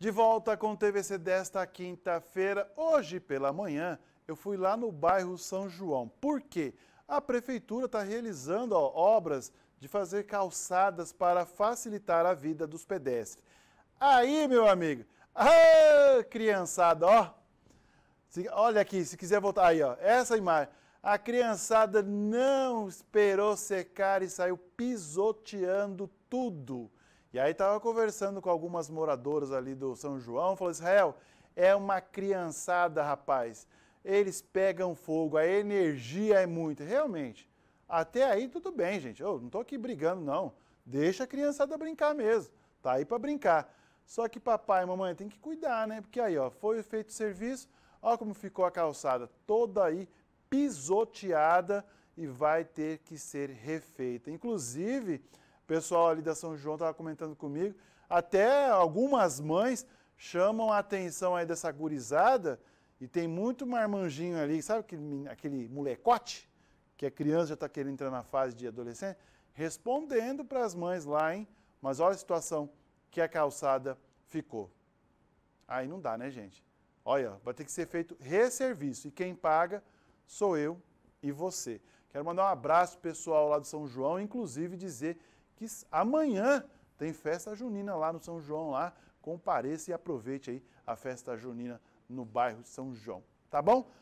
De volta com o TVC desta quinta-feira. Hoje pela manhã eu fui lá no bairro São João. Por quê? A prefeitura está realizando ó, obras de fazer calçadas para facilitar a vida dos pedestres. Aí, meu amigo, ah, criançada, ó. Se, olha aqui, se quiser voltar, aí, ó, essa imagem. A criançada não esperou secar e saiu pisoteando tudo. E aí estava conversando com algumas moradoras ali do São João, falou: Israel, é uma criançada, rapaz. Eles pegam fogo, a energia é muita. Realmente, até aí tudo bem, gente. Eu não estou aqui brigando, não. Deixa a criançada brincar mesmo. Tá aí para brincar. Só que papai e mamãe tem que cuidar, né? Porque aí, ó, foi feito o serviço, ó como ficou a calçada toda aí pisoteada e vai ter que ser refeita. Inclusive, pessoal ali da São João estava comentando comigo, até algumas mães chamam a atenção aí dessa gurizada e tem muito marmanjinho ali, sabe aquele, aquele molecote que a criança já está querendo entrar na fase de adolescente, respondendo para as mães lá, hein? Mas olha a situação que a calçada ficou. Aí não dá, né, gente? Olha, vai ter que ser feito resserviço e quem paga sou eu e você. Quero mandar um abraço pessoal lá do São João, inclusive dizer que amanhã tem festa junina lá no São João, lá. Compareça e aproveite aí a festa junina no bairro São João. Tá bom?